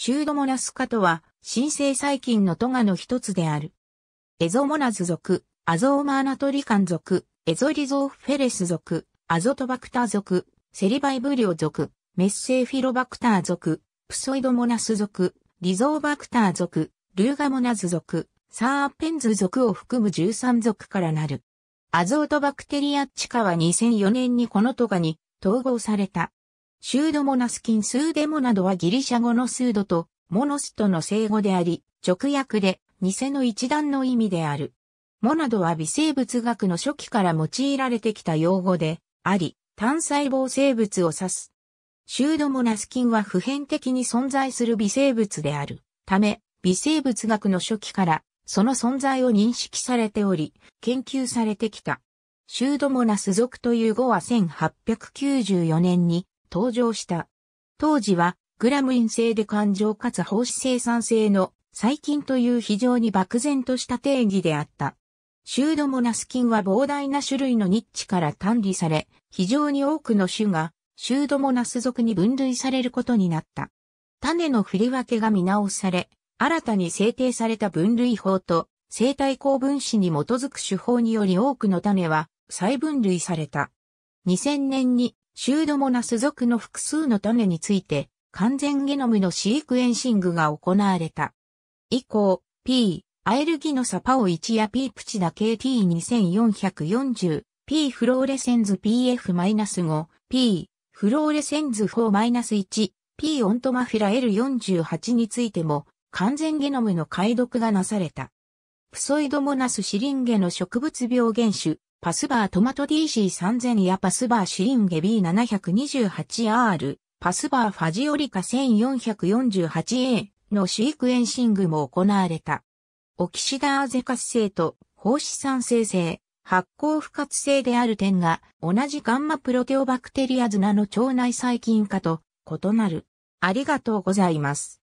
シュードモナス科とは、新生細菌のトガの一つである。エゾモナズ属、アゾーマーナトリカン属、エゾリゾーフェレス属、アゾトバクター属、セリバイブリオ属、メッセーフィロバクター属、プソイドモナス属、リゾーバクター属、ルーガモナズ属、サーペンズ属を含む13属からなる。アゾートバクテリア地下は2004年にこのトガに統合された。シュードモナスキンスーデモなどはギリシャ語のスードとモノスとの生語であり、直訳で偽の一段の意味である。モナドは微生物学の初期から用いられてきた用語であり、単細胞生物を指す。シュードモナスキンは普遍的に存在する微生物である。ため、微生物学の初期からその存在を認識されており、研究されてきた。シュードモナス属という語は1894年に登場した。当時は、グラムイン製で環状かつ胞子生産性の細菌という非常に漠然とした定義であった。シュードモナス菌は膨大な種類のニッチから単理され、非常に多くの種がシュードモナス属に分類されることになった。種の振り分けが見直され、新たに制定された分類法と生体高分子に基づく手法により多くの種は再分類された。2000年にシュードモナス属の複数の種について、完全ゲノムのシークエンシングが行われた。以降、P、アエルギノサパオ1や P プチダ KT2440、P フローレセンズ PF-5、P、フローレセンズ4-1、P オントマフィラ L48 についても、完全ゲノムの解読がなされた。プソイドモナスシリンゲの植物病原種、パスバートマト DC3000 やパスバーシリンゲ B728R、パスバーファジオリカ 1448A のシークエンシングも行われた。オキシダーゼ活性と放射酸生成、発酵不活性である点が同じガンマプロテオバクテリアズナの腸内細菌化と異なる。ありがとうございます。